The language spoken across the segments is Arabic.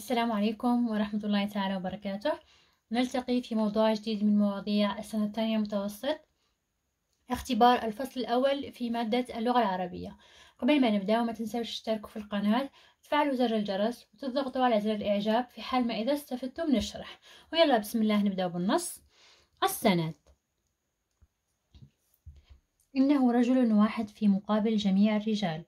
السلام عليكم ورحمة الله تعالى وبركاته نلتقي في موضوع جديد من مواضيع السنة الثانية متوسط اختبار الفصل الأول في مادة اللغة العربية قبل ما نبدأ وما تنسوش تشتركوا في القناة تفعلوا زر الجرس وتضغطوا على زر الإعجاب في حال ما إذا استفدتم من الشرح ويلا بسم الله نبدأ بالنص السند إنه رجل واحد في مقابل جميع الرجال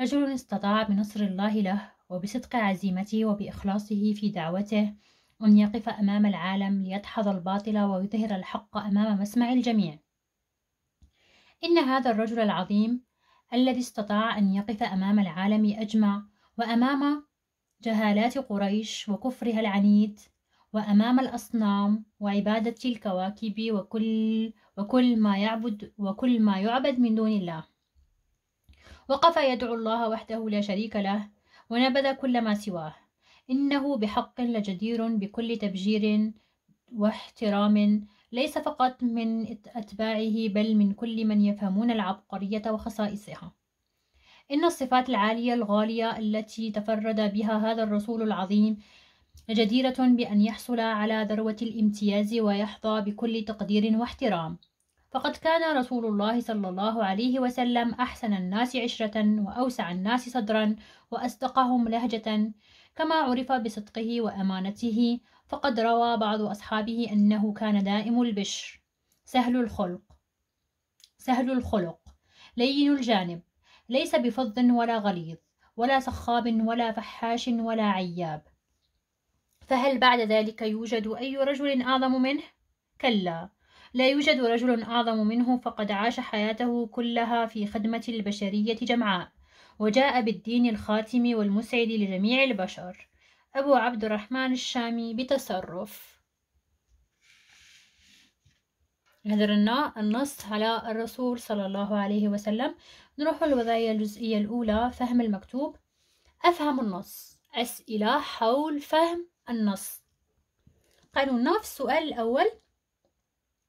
رجل استطاع بنصر الله له وبصدق عزيمته وبإخلاصه في دعوته أن يقف أمام العالم ليدحض الباطل ويظهر الحق أمام مسمع الجميع إن هذا الرجل العظيم الذي استطاع أن يقف أمام العالم أجمع وأمام جهالات قريش وكفرها العنيد وأمام الأصنام وعبادة الكواكب وكل وكل ما يعبد وكل ما يعبد من دون الله وقف يدعو الله وحده لا شريك له ونبذ كل ما سواه إنه بحق لجدير بكل تبجير واحترام ليس فقط من أتباعه بل من كل من يفهمون العبقرية وخصائصها إن الصفات العالية الغالية التي تفرد بها هذا الرسول العظيم جديرة بأن يحصل على ذروة الامتياز ويحظى بكل تقدير واحترام فقد كان رسول الله صلى الله عليه وسلم أحسن الناس عشرة وأوسع الناس صدرا وأصدقهم لهجة كما عرف بصدقه وأمانته فقد روى بعض أصحابه أنه كان دائم البشر سهل الخلق سهل الخلق لين الجانب ليس بفظ ولا غليظ ولا صخاب ولا فحاش ولا عياب فهل بعد ذلك يوجد أي رجل أعظم منه؟ كلا لا يوجد رجل أعظم منه فقد عاش حياته كلها في خدمة البشرية جمعاء وجاء بالدين الخاتم والمسعد لجميع البشر أبو عبد الرحمن الشامي بتصرف نظرنا النص على الرسول صلى الله عليه وسلم نروح الوضعية الجزئية الأولى فهم المكتوب أفهم النص أسئلة حول فهم النص قالوا في السؤال الأول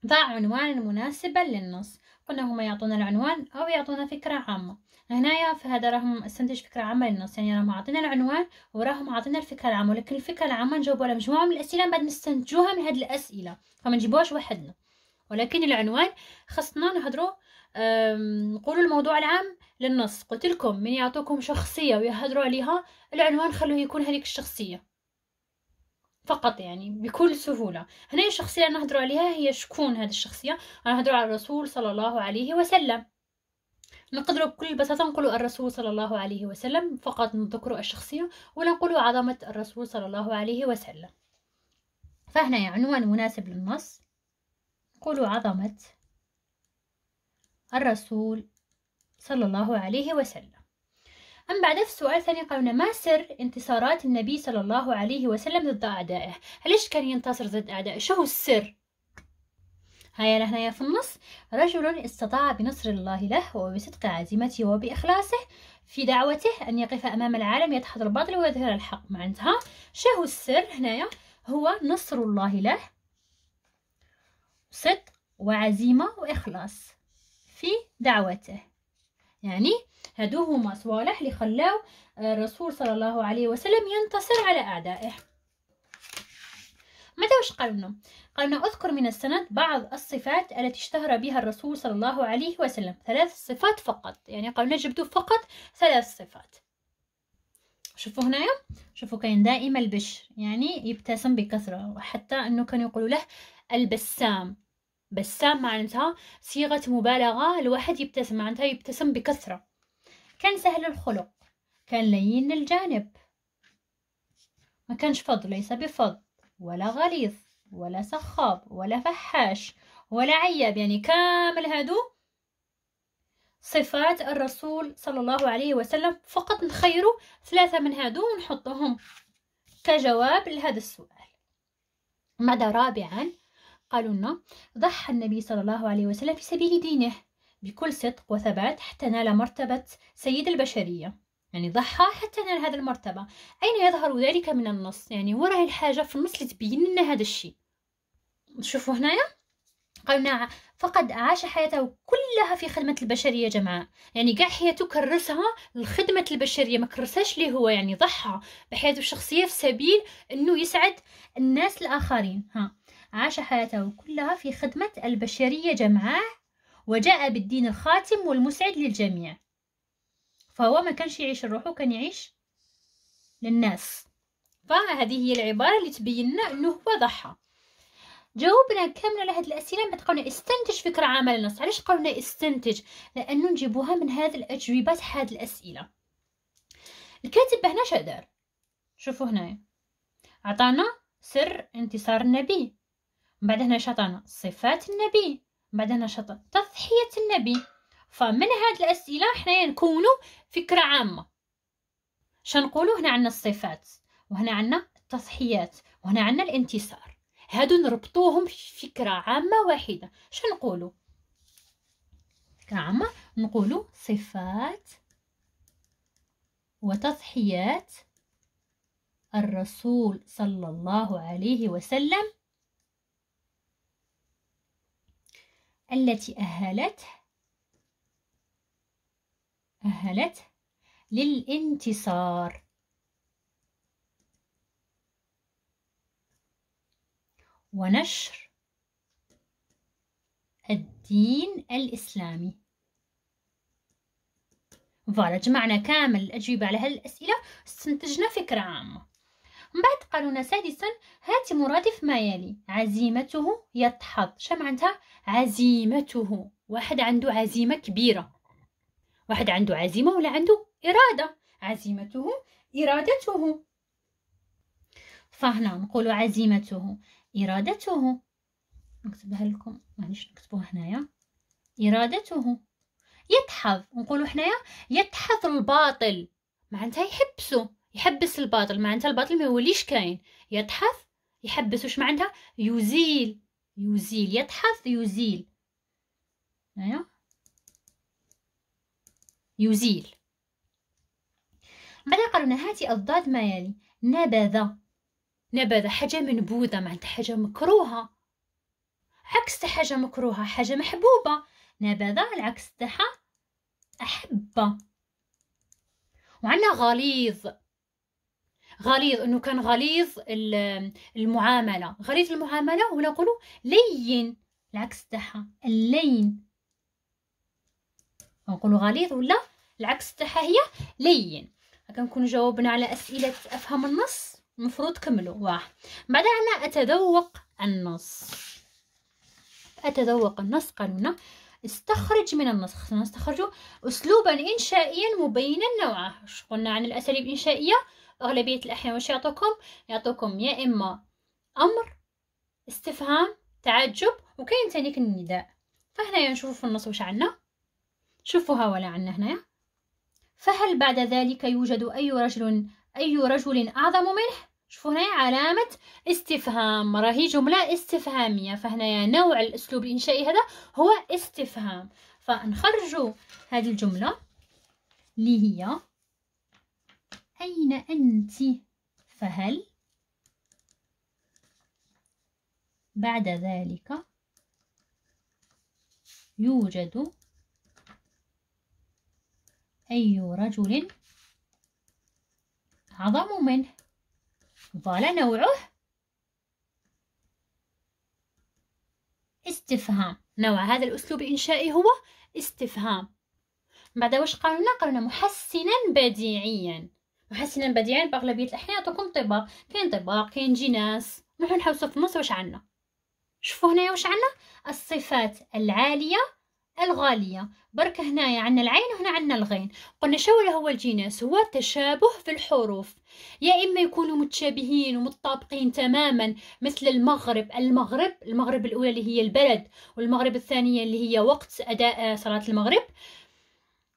ضع عنوانا مناسبا للنص قلنا هما يعطونا العنوان أو يعطونا فكرة عامة هنايا فهذا راهم استنتج فكرة عامة للنص يعني راهم عاطينا العنوان وراهم عاطينا الفكرة العامة ولكن الفكرة العامة نجاوبو على مجموعة من الأسئلة بعد نستنتجوها من هاد الأسئلة فما نجيبوهاش وحدنا ولكن العنوان خصنا نهضرو نقولوا الموضوع العام للنص قلت لكم من يعطوكم شخصية ويهضروا عليها العنوان خلوه يكون هذيك الشخصية فقط يعني بكل سهولة هنا الشخصية اللي نهضروا عليها هي شكون هذه الشخصية نهضروا على الرسول صلى الله عليه وسلم نقدروا بكل بساطة نقولوا الرسول صلى الله عليه وسلم فقط نذكروا الشخصية ولا نقولوا عظمة الرسول صلى الله عليه وسلم فهنا يعني عنوان مناسب للنص نقولوا عظمة الرسول صلى الله عليه وسلم أما بعد في سؤال ثاني قولنا ما سر انتصارات النبي صلى الله عليه وسلم ضد أعدائه ليش كان ينتصر ضد أعدائه شو هو السر هيا هنا في النص رجل استطاع بنصر الله له وبصدق عزيمته وبإخلاصه في دعوته أن يقف أمام العالم يدحض الباطل ويظهر الحق عندها شو السر هنايا هو نصر الله له صدق وعزيمة وإخلاص في دعوته يعني هادو هما صوالح اللي خلاو آه، الرسول صلى الله عليه وسلم ينتصر على أعدائه ماذا واش قالوا قالنا أذكر من السند بعض الصفات التي اشتهر بها الرسول صلى الله عليه وسلم ثلاث صفات فقط يعني قالنا جبتوا فقط ثلاث صفات شوفوا هنايا شوفوا كاين دائما البشر يعني يبتسم بكثرة وحتى أنه كانوا يقولوا له البسام بسام معناتها صيغة مبالغة الواحد يبتسم معناتها يبتسم بكثرة كان سهل الخلق كان لين الجانب ما كانش فض ليس بفض ولا غليظ ولا سخاب ولا فحاش ولا عياب يعني كامل هادو صفات الرسول صلى الله عليه وسلم فقط نخيروا ثلاثة من هادو ونحطهم كجواب لهذا السؤال ماذا رابعا قالوا لنا ضحى النبي صلى الله عليه وسلم في سبيل دينه بكل صدق وثبات حتى نال مرتبة سيد البشرية يعني ضحى حتى نال هذا المرتبة أين يظهر ذلك من النص يعني وراء الحاجة في النص لتبين لنا هذا الشيء شوفوا هنايا قالوا نعم، فقد عاش حياته كلها في خدمة البشرية جمعاء يعني كاع حياته كرسها لخدمة البشرية ما كرسهاش ليه هو يعني ضحى بحياته الشخصية في سبيل أنه يسعد الناس الآخرين ها عاش حياته كلها في خدمة البشرية جمعاء وجاء بالدين الخاتم والمسعد للجميع فهو ما كانش يعيش الروح كان يعيش للناس فهذه هي العبارة اللي تبيننا أنه هو ضحى جاوبنا كامله على هذه الاسئله ما تقولنا استنتج فكره عامه للنص علاش قولنا استنتج لانه نجيبوها من هذه الاجوبه هذه الاسئله الكاتب هنا شدار شوفوا هنايا عطانا سر انتصار النبي بعدها شطرنا صفات النبي بعدها شطر تضحية النبي فمن هاد الأسئلة حنايا نكونوا فكرة عامة شنقولوا هنا عندنا الصفات وهنا عندنا التضحيات وهنا عندنا الانتصار هادو نربطوهم في فكرة عامة واحدة شنقولوا فكرة عامة نقولوا صفات وتضحيات الرسول صلى الله عليه وسلم التي أهلته أهلته للانتصار ونشر الدين الإسلامي فوالا جمعنا كامل الأجوبة على هالأسئلة استنتجنا فكرة عامة من بعد قانون سادسا هات مرادف ما يلي عزيمته يدحض شا معناتها عزيمته واحد عنده عزيمة كبيرة واحد عنده عزيمة ولا عنده إرادة عزيمته إرادته فهنا نقول عزيمته إرادته نكتبها لكم معليش نكتبوها هنايا إرادته يدحض نقولوا حنايا يدحض الباطل معناتها يحبسو يحبس الباطل معناتها الباطل ما يوليش كاين يتحف يحبس واش معناتها يزيل يزيل يتحف يزيل هنايا أيوة. يزيل بعد قالوا هاتي الضاد ما يلي نبذ نبذ حاجة منبوذة معناتها حاجة مكروهة عكس حاجة مكروهة حاجة محبوبة نبذ العكس تاعها أحبة وعندنا غليظ غليظ انه كان غليظ المعامله غليظ المعامله ولا نقولوا لين العكس تاعها اللين نقولوا غليظ ولا العكس تاعها هي لين كنكون جاوبنا على اسئله افهم النص المفروض كملوا واحد بعد عندنا اتذوق النص اتذوق النص قالوا استخرج من النص خصنا نستخرجوا اسلوبا انشائيا مبينا نوعه قلنا عن الاساليب الانشائيه أغلبية الأحيان وش يعطوكم؟ يعطوكم يا إما أمر استفهام تعجب وكاين تانيك النداء فهنايا نشوفو في النص وش عنا شوفوها ولا عنا هنايا فهل بعد ذلك يوجد أي رجل أي رجل أعظم منه؟ شوفوا هنايا علامة استفهام راهي جملة استفهامية فهنايا نوع الأسلوب الإنشائي هذا هو استفهام فنخرج هذه الجملة اللي هي أين أنت؟ فهل بعد ذلك يوجد أي رجل أعظم منه ظل نوعه استفهام نوع هذا الأسلوب الإنشائي هو استفهام بعد واش قالوا لنا محسنا بديعيا وحسنا بديعين باغلبيه الاحيان تكون طباق كاين طباق كاين جناس نروحو نحوسو في مصر واش عندنا شوفوا هنايا واش عندنا الصفات العاليه الغاليه برك هنايا عندنا العين وهنا عندنا الغين قلنا شو هو الجناس هو تشابه في الحروف يا اما يكونوا متشابهين ومتطابقين تماما مثل المغرب المغرب المغرب الاولى اللي هي البلد والمغرب الثانيه اللي هي وقت اداء آه، صلاه المغرب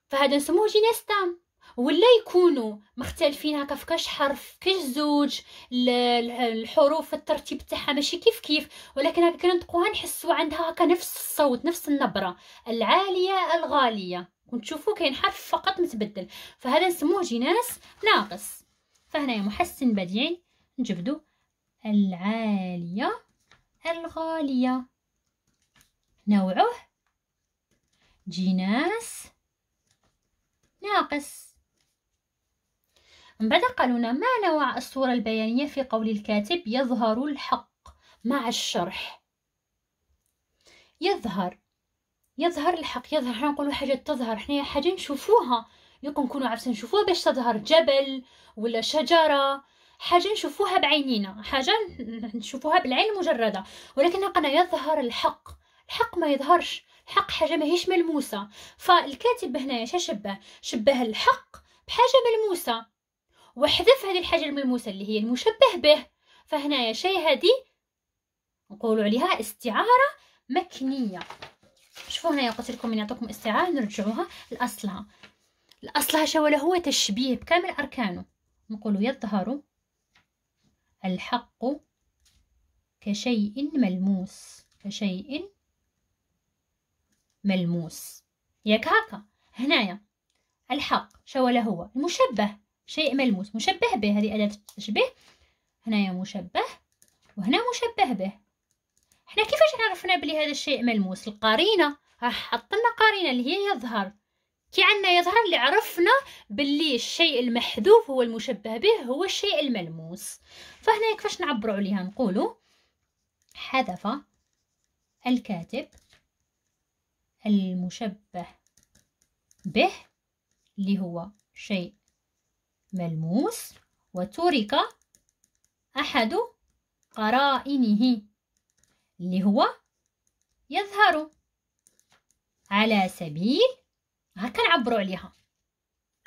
فهذا نسموه جناس تام ولا يكونوا مختلفين هكا في كاش حرف كاش زوج الحروف الترتيب تاعها ماشي كيف كيف ولكن هكا كنطقوها نحسوا عندها هكا نفس الصوت نفس النبره العاليه الغاليه ونشوفوا كاين حرف فقط متبدل فهذا نسموه جناس ناقص فهنايا محسن بديعي نجبدو العاليه الغاليه نوعه جناس ناقص من بعد قالوا لنا ما نوع الصورة البيانية في قول الكاتب يظهر الحق مع الشرح يظهر يظهر الحق يظهر حنا نقولوا حاجة تظهر حنا حاجة نشوفوها يمكن نكونوا عارفين نشوفوها باش تظهر جبل ولا شجرة حاجة نشوفوها بعينينا حاجة نشوفوها بالعين المجردة ولكن قلنا يظهر الحق الحق ما يظهرش الحق حاجة هيش ملموسة فالكاتب هنا شبه شبه الحق بحاجة ملموسة وحذف هذه الحاجة الملموسة اللي هي المشبه به فهنايا شيء هذه نقولوا عليها استعارة مكنية شوفوا هنايا قلت لكم نعطيكم استعارة نرجعوها لأصلها الأصلها شوالا هو تشبيه بكامل أركانه نقولوا يظهر الحق كشيء ملموس كشيء ملموس ياك هكا هنايا الحق شوالا هو المشبه شيء ملموس مشبه به هذه أداة التشبيه هنايا مشبه وهنا مشبه به حنا كيفاش عرفنا بلي هذا الشيء ملموس القرينة حطنا قرينة اللي هي يظهر كي عندنا يظهر اللي عرفنا باللي الشيء المحذوف هو المشبه به هو الشيء الملموس فهنا كيفاش نعبروا عليها نقولوا حذف الكاتب المشبه به اللي هو شيء ملموس وترك أحد قرائنه اللي هو يظهر على سبيل هكا نعبروا عليها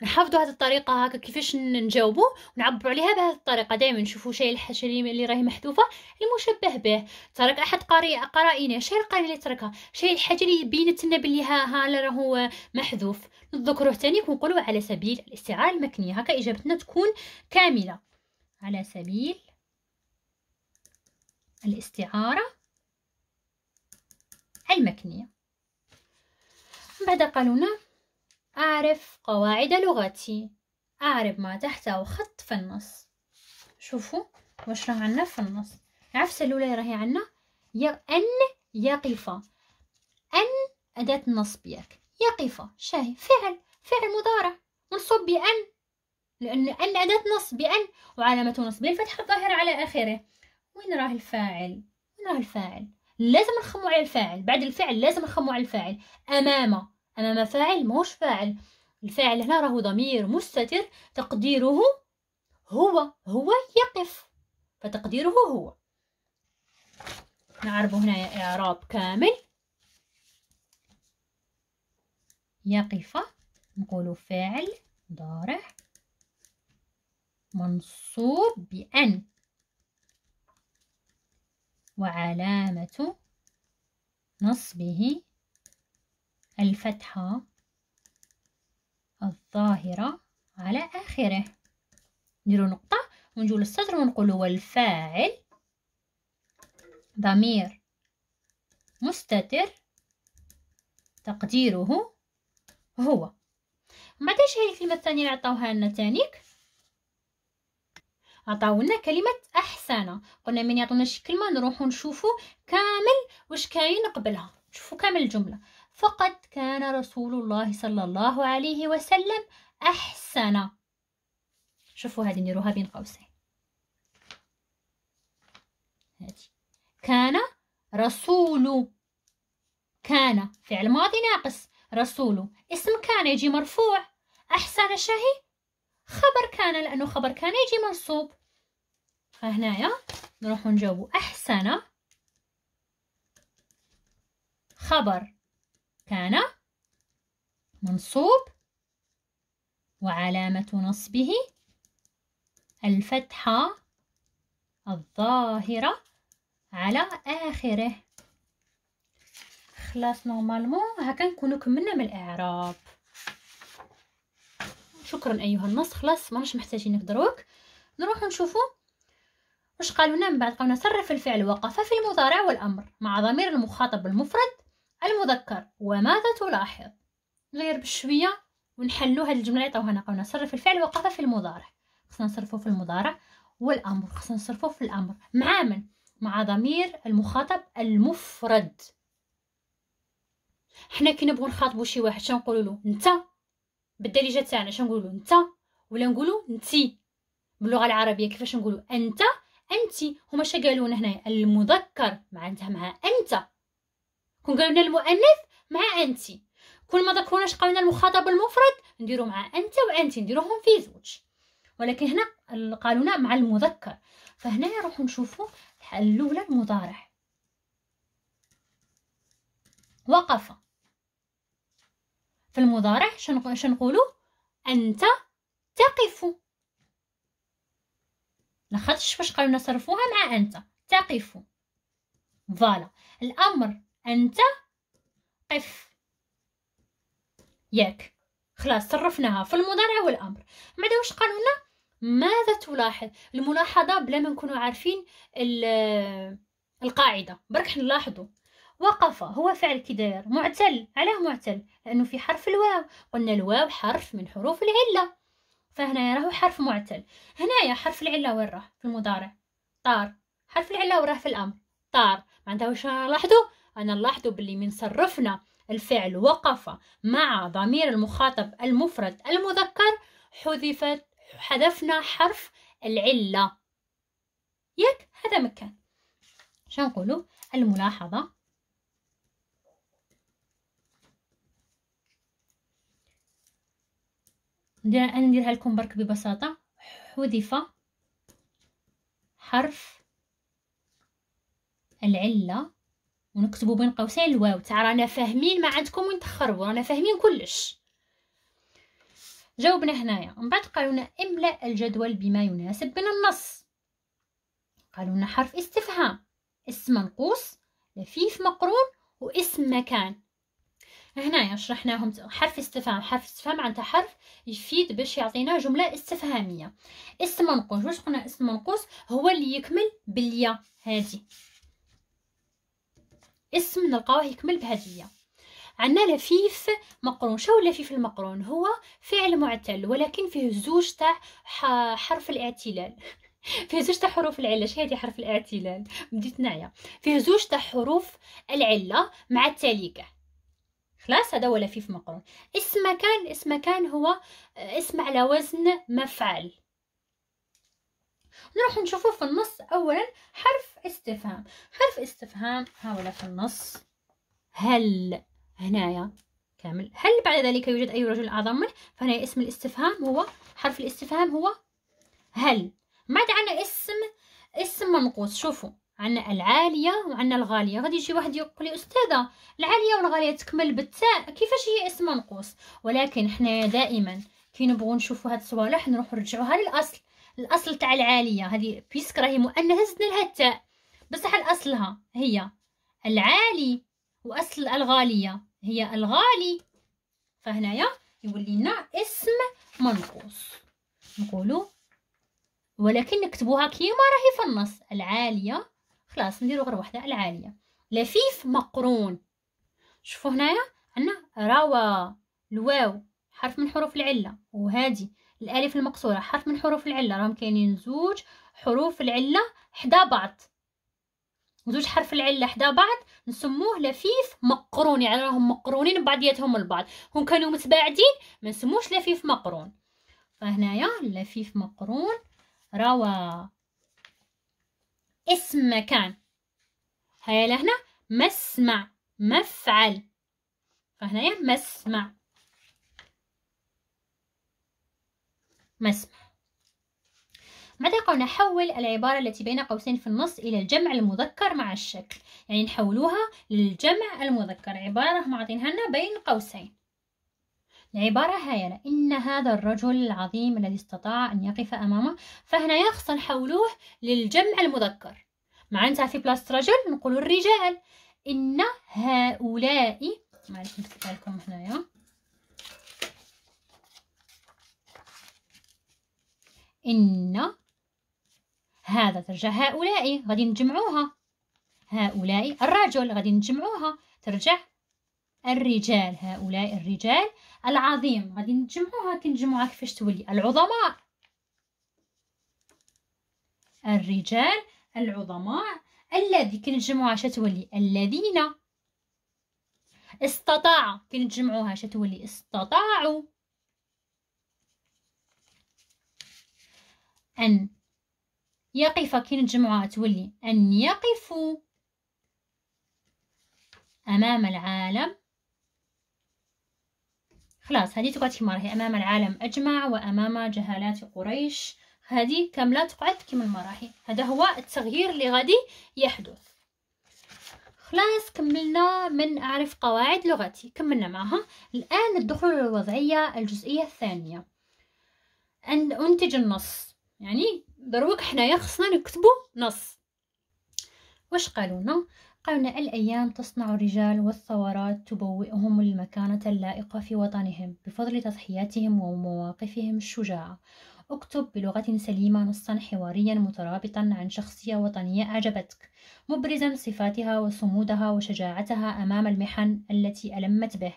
نحافظوا هذه الطريقة هكا كيفاش نجاوبوا ونعبروا عليها بهذه الطريقة دائما نشوفوا شيء الحاجة اللي راهي محذوفة المشبه به ترك أحد قارئ قرائنا شيء القارئ اللي تركها شيء الحاجة اللي بينت لنا باللي ها ها راهو محذوف نذكروه تاني ونقولوا على سبيل الاستعارة المكنية هكا إجابتنا تكون كاملة على سبيل الاستعارة المكنية بعد قالوا لنا أعرف قواعد لغتي أعرف ما تحته خط في النص شوفوا واش راه عندنا في النص العفسة الأولى راهي عندنا أن يقف أن أداة النصب ياك يقف شاهي فعل فعل مضارع منصوب بأن لأن أن أداة نصب بأن وعلامة نصب الفتحة الظاهرة على آخره وين راه الفاعل وين راه الفاعل لازم نخمو على الفاعل بعد الفعل لازم نخمو على الفاعل أمام أمام فاعل ماهوش فاعل الفاعل هنا راهو ضمير مستتر تقديره هو هو يقف فتقديره هو نعرب هنا إعراب كامل يقف نقول فاعل ضارع منصوب بأن وعلامة نصبه الفتحة الظاهرة على آخره نديرو نقطة ونجيو للسطر ونقولو والفاعل ضمير مستتر تقديره هو ما اش هاي الكلمة الثانية اللي عطاوها لنا تانيك عطاونا كلمة أحسن قلنا من يعطونا شي كلمة نروحو نشوفو كامل واش كاين قبلها نشوفو كامل الجملة فقد كان رسول الله صلى الله عليه وسلم أحسن شوفوا هذه نديروها بين قوسين كان رسول كان فعل ماضي ناقص رسول اسم كان يجي مرفوع أحسن شهي خبر كان لأنه خبر كان يجي منصوب فهنايا نروح نجاوب أحسن خبر كان منصوب وعلامة نصبه الفتحة الظاهرة على آخره خلاص نورمالمون هكا نكونو كملنا من الإعراب شكرا أيها النص خلاص ماناش محتاجينك دروك نروحو نشوفو واش قالونا لنا من بعد قالونا صرف الفعل وقف في المضارع والأمر مع ضمير المخاطب المفرد المذكر وماذا تلاحظ نغير بشويه ونحلوا هاد الجمله اللي عطاوها نقاونا صرف الفعل وقف في المضارع خصنا نصرفو في المضارع والامر خصنا نصرفو في الامر مع من مع ضمير المخاطب المفرد حنا كي نبغوا نخاطبوا شي واحد نقولوا له انت بالدارجه تاعنا شنو نقولوا انت ولا نقولوا انتي باللغه العربيه كيفاش نقولوا انت انت هما شقالونا هنا المذكر معناتها مع انت كون قلنا المؤنث مع انت كون ما ذكرناش قلنا لنا المخاطب المفرد نديرو مع انت وانت نديروهم في زوج ولكن هنا قالونا مع المذكر فهنا نروحو نشوفو الحل الاولى المضارع وقف في المضارع شنقولو انت تقف لاخاطش باش قالونا لنا صرفوها مع انت تقف فوالا الامر أنت قف ياك خلاص صرفناها في المضارع والأمر بعدا واش قالوا لنا ماذا تلاحظ الملاحظة بلا ما نكونوا عارفين القاعدة برك نلاحظوا وقف هو فعل كدير معتل علاه معتل لانه في حرف الواو قلنا الواو حرف من حروف العله فهنا راهو حرف معتل هنايا حرف العله وين راه في المضارع طار حرف العله وراه في الامر طار معناتها واش لاحظوا أنا لاحظوا باللي من صرفنا الفعل وقف مع ضمير المخاطب المفرد المذكر حذفت حذفنا حرف العلة ياك هذا مكان نقولوا الملاحظة ندير نديرها لكم برك ببساطة حذف حرف العلة ونكتبوا بين قوسين الواو تاع رانا فاهمين ما عندكم وين تخربوا رانا فاهمين كلش جاوبنا هنايا من بعد قالوا لنا املا الجدول بما يناسب من النص قالوا لنا حرف استفهام اسم منقوص لفيف مقرون واسم مكان هنايا شرحناهم حرف استفهام حرف استفهام معناتها حرف يفيد باش يعطينا جمله استفهاميه اسم منقوص واش قلنا اسم منقوص هو اللي يكمل باليا هذه اسم نلقاوه يكمل بهدية عندنا لفيف مقرون شو لفيف المقرون هو فعل معتل ولكن فيه زوج تاع حرف الاعتلال فيه زوج تاع حروف العله شنو هذه حرف الاعتلال بديت نعيا فيه زوج تاع حروف العله مع التاليكه خلاص هذا هو لفيف مقرون اسم مكان اسم مكان هو آه، اسم على وزن مفعل نروح نشوفه في النص أولا حرف استفهام حرف استفهام هاولا في النص هل هنايا كامل هل بعد ذلك يوجد أي رجل أعظم منه فهنا اسم الاستفهام هو حرف الاستفهام هو هل ما عندنا اسم اسم منقوص شوفوا عندنا العالية وعندنا الغالية غادي يجي واحد يقول لي أستاذة العالية والغالية تكمل بالتاء كيفاش هي اسم منقوص ولكن حنايا دائما كي نبغوا نشوفوا هاد الصوالح نروحوا نرجعوها للأصل الاصل تاع العاليه هذه بيسك راهي مؤنث زدنا لها التاء بصح الاصلها هي العالي واصل الغاليه هي الغالي فهنايا يولي لنا اسم منقوص نقولوا ولكن نكتبوها كيما راهي في النص العاليه خلاص نديرو غير وحده العاليه لفيف مقرون شوفوا هنايا عندنا روى الواو حرف من حروف العله وهذه الالف المقصوره حرف من حروف العله راهم كاينين زوج حروف العله حدا بعض زوج حرف العله حدا بعض نسموه لفيف مقرون يعني راهم مقرونين بعضياتهم البعض هم كانوا متباعدين ما نسموش لفيف مقرون فهنايا لفيف مقرون روى اسم مكان هيا لهنا مسمع مفعل فهنايا مسمع مسمح متى نحول العبارة التي بين قوسين في النص إلى الجمع المذكر مع الشكل يعني نحولوها للجمع المذكر عبارة هم عاطينها لنا بين قوسين العبارة هايلة إن هذا الرجل العظيم الذي استطاع أن يقف أمامه فهنا يخص نحولوه للجمع المذكر معناتها في بلاصة رجل نقول الرجال إن هؤلاء معلش نكتبها لكم هنايا إن هذا ترجع هؤلاء غادي نجمعوها هؤلاء الرجل غادي نجمعوها ترجع الرجال هؤلاء الرجال العظيم غادي نجمعوها كنجمعوها كيفاش تولي العظماء الرجال العظماء الذي كنجمعوها شتولي الذين استطاع كنجمعوها شتولي استطاعوا أن يقف كين الجمعة تولي أن يقف أمام العالم خلاص هذه تقعد كما راهي أمام العالم أجمع وأمام جهالات قريش هذه كاملة تقعد كما راهي هذا هو التغيير اللي غادي يحدث خلاص كملنا من أعرف قواعد لغتي كملنا معها الآن الدخول للوضعية الجزئية الثانية أن أنتج النص يعني دروك حنايا خصنا نكتبو نص واش قالونا قالنا الأيام تصنع الرجال والثورات تبوئهم المكانة اللائقة في وطنهم بفضل تضحياتهم ومواقفهم الشجاعة اكتب بلغة سليمة نصا حواريا مترابطا عن شخصية وطنية أعجبتك مبرزا صفاتها وصمودها وشجاعتها أمام المحن التي ألمت به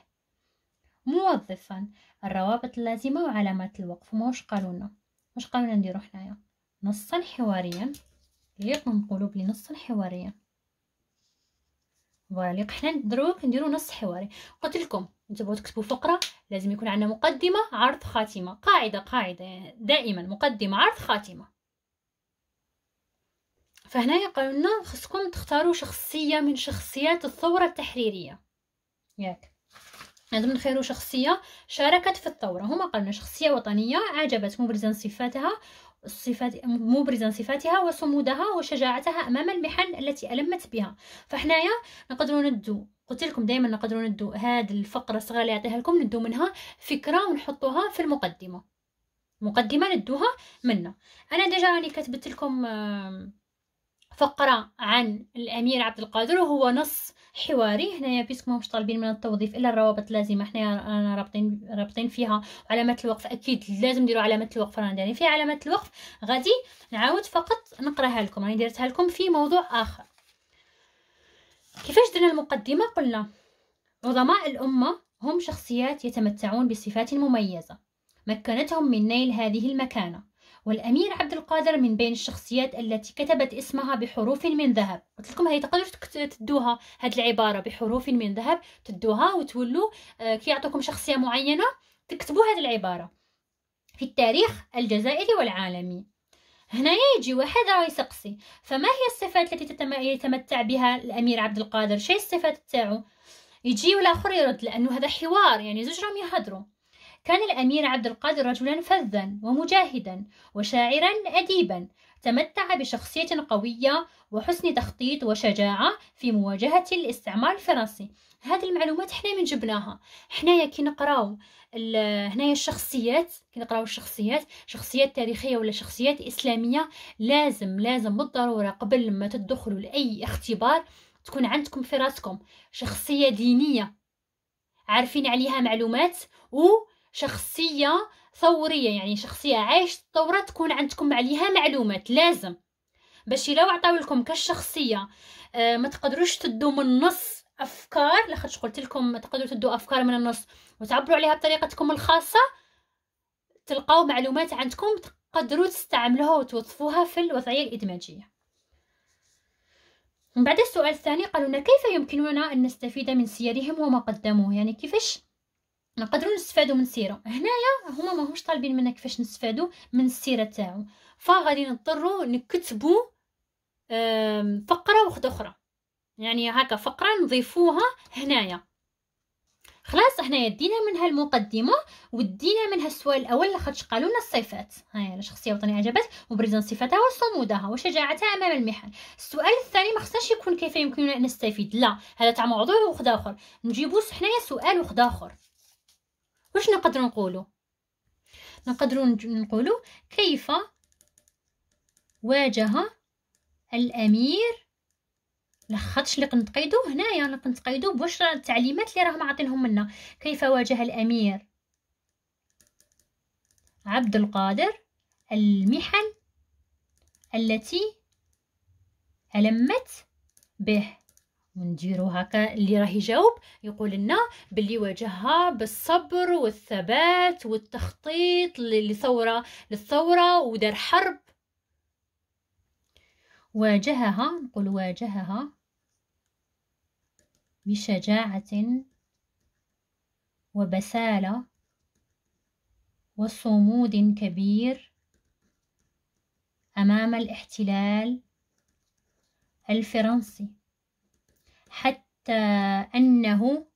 موظفا الروابط اللازمة وعلامات الوقف موش قالونا واش قاولنا نديرو حنايا نصا حواريا ليق نقولو بلي نصا حواريا فوالا حنا ندرو كنديرو نص حواري قلت لكم نتو بغيتو تكتبوا فقره لازم يكون عندنا مقدمه عرض خاتمه قاعده قاعده دائما مقدمه عرض خاتمه فهنايا قالوا لنا خصكم تختاروا شخصيه من شخصيات الثوره التحريريه ياك نجم نخيرو شخصية شاركت في الثورة هما قالنا شخصية وطنية أعجبت مبرزا صفاتها الصفات مبرزا صفاتها وصمودها وشجاعتها امام المحن التي المت بها فحنايا نقدروا ندو قلت لكم دائما نقدروا ندو هاد الفقره الصغيره اللي يعطيها لكم ندو منها فكره ونحطوها في المقدمه مقدمه ندوها منا انا ديجا راني كتبت لكم فقره عن الامير عبد القادر وهو نص حواري هنايا بيسك ماهمش طالبين من التوظيف الا الروابط اللازمه حنايا رانا رابطين رابطين فيها علامات الوقف اكيد لازم نديرو علامات الوقف رانا دايرين فيها علامات الوقف غادي نعاود فقط نقراها لكم راني درتها لكم في موضوع اخر كيفاش درنا المقدمه قلنا عظماء الامه هم شخصيات يتمتعون بصفات مميزه مكنتهم من نيل هذه المكانه والأمير عبد القادر من بين الشخصيات التي كتبت اسمها بحروف من ذهب قلت لكم هي تقدروا تدوها هاد العبارة بحروف من ذهب تدوها وتولوا آه، يعطوكم شخصية معينة تكتبوا هاد العبارة في التاريخ الجزائري والعالمي هنا يجي واحد راه يسقسي فما هي الصفات التي يتمتع بها الامير عبد القادر شي الصفات تاعو يجي والاخر يرد لانه هذا حوار يعني زوج راهم يهضروا كان الأمير عبد القادر رجلا فذا ومجاهدا وشاعرا أديبا تمتع بشخصية قوية وحسن تخطيط وشجاعة في مواجهة الاستعمار الفرنسي هذه المعلومات احنا من جبناها حنايا كي نقراو هنايا الشخصيات كي نقراو الشخصيات شخصيات تاريخيه ولا شخصيات اسلاميه لازم لازم بالضروره قبل ما تدخلوا لاي اختبار تكون عندكم في راسكم شخصيه دينيه عارفين عليها معلومات و شخصيه ثوريه يعني شخصيه عايشه الثوره تكون عندكم عليها معلومات لازم باش الا عطاو لكم كشخصيه آه ما تقدروش تدو من النص افكار لاخاطش قلت لكم تقدروا تدوا افكار من النص وتعبروا عليها بطريقتكم الخاصه تلقاو معلومات عندكم تقدروا تستعملوها وتوظفوها في الوضعيه الادماجيه من بعد السؤال الثاني قالوا لنا كيف يمكننا ان نستفيد من سيرهم وما قدموه يعني كيفاش نقدروا نستفادوا من السيره هنايا هما ماهوش طالبين منا كيفاش نستفادوا من السيره تاعو فغادي نضطروا نكتبوا فقره واحده اخرى يعني هكا فقره نضيفوها هنايا خلاص احنا دينا منها المقدمه ودينا منها السؤال الاول لاخاطش قالوا لنا الصفات هاي الشخصيه الوطنيه عجبت مبرزا صفاتها وصمودها وشجاعتها امام المحن السؤال الثاني ما خصناش يكون كيف يمكننا ان نستفيد لا هذا تاع موضوع وخدا اخر نجيبو حنايا سؤال وخدا اخر واش نقدر نقولو نقدر نقولو كيف واجه الامير لخاطش اللي كنتقيدو هنايا اللي كنتقيدو بواش التعليمات اللي راهم عاطينهم لنا كيف واجه الامير عبد القادر المحن التي ألمت به نديرو هكا اللي راه يجاوب يقول لنا باللي واجهها بالصبر والثبات والتخطيط للثوره للثوره ودار حرب واجهها نقول واجهها بشجاعة وبسالة وصمود كبير أمام الاحتلال الفرنسي حتى أنه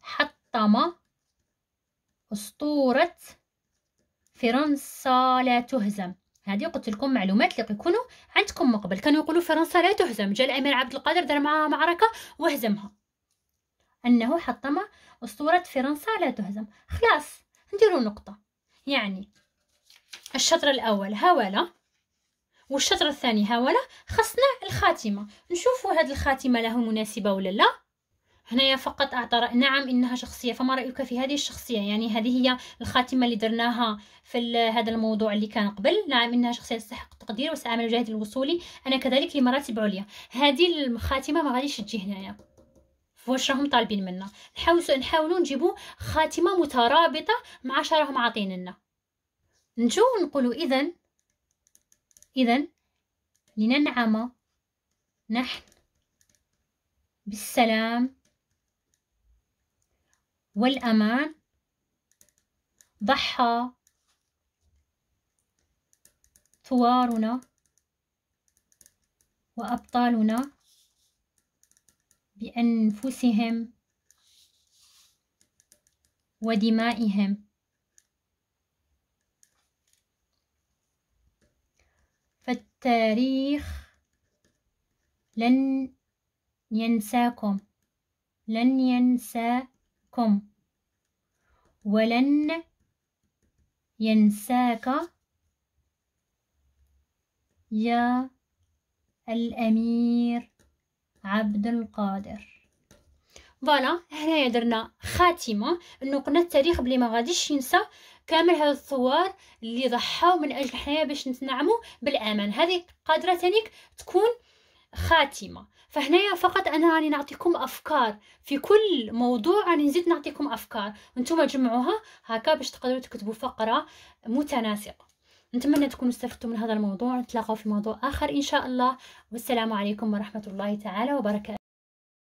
حطم أسطورة فرنسا لا تهزم هذه قلت لكم معلومات اللي يكونوا عندكم مقبل كانوا يقولوا فرنسا لا تهزم جاء الامير عبد القادر دار معها معركه وهزمها انه حطم اسطوره فرنسا لا تهزم خلاص نديروا نقطه يعني الشطر الاول هوله والشطر الثاني ها ولا خصنا الخاتمه نشوفوا هاد الخاتمه له مناسبه ولا لا هنايا فقط اعطى نعم انها شخصيه فما رايك في هذه الشخصيه يعني هذه هي الخاتمه اللي درناها في هذا الموضوع اللي كان قبل نعم انها شخصيه تستحق التقدير وساعمل جاهد الوصول انا كذلك لمراتب عليا هذه الخاتمه ما غاديش تجي هنايا واش راهم طالبين منا نحاولوا نحاولوا نجيبوا خاتمه مترابطه مع شراهم عاطين لنا نجو نقولوا اذا إذا لننعم نحن بالسلام والأمان ضحى ثوارنا وأبطالنا بأنفسهم ودمائهم فالتاريخ لن ينساكم لن ينساكم ولن ينساك يا الأمير عبد القادر فوالا هنايا درنا خاتمه انه قلنا التاريخ بلي ما غاديش ينسى كامل هاد الثوار اللي ضحاو من اجل حنايا باش نتنعموا بالامان هذه قادره تانيك تكون خاتمه فهنايا فقط انا راني نعطيكم افكار في كل موضوع راني نزيد نعطيكم افكار نتوما جمعوها هكا باش تقدروا تكتبوا فقره متناسقه نتمنى تكونوا استفدتوا من هذا الموضوع نتلاقاو في موضوع اخر ان شاء الله والسلام عليكم ورحمه الله تعالى وبركاته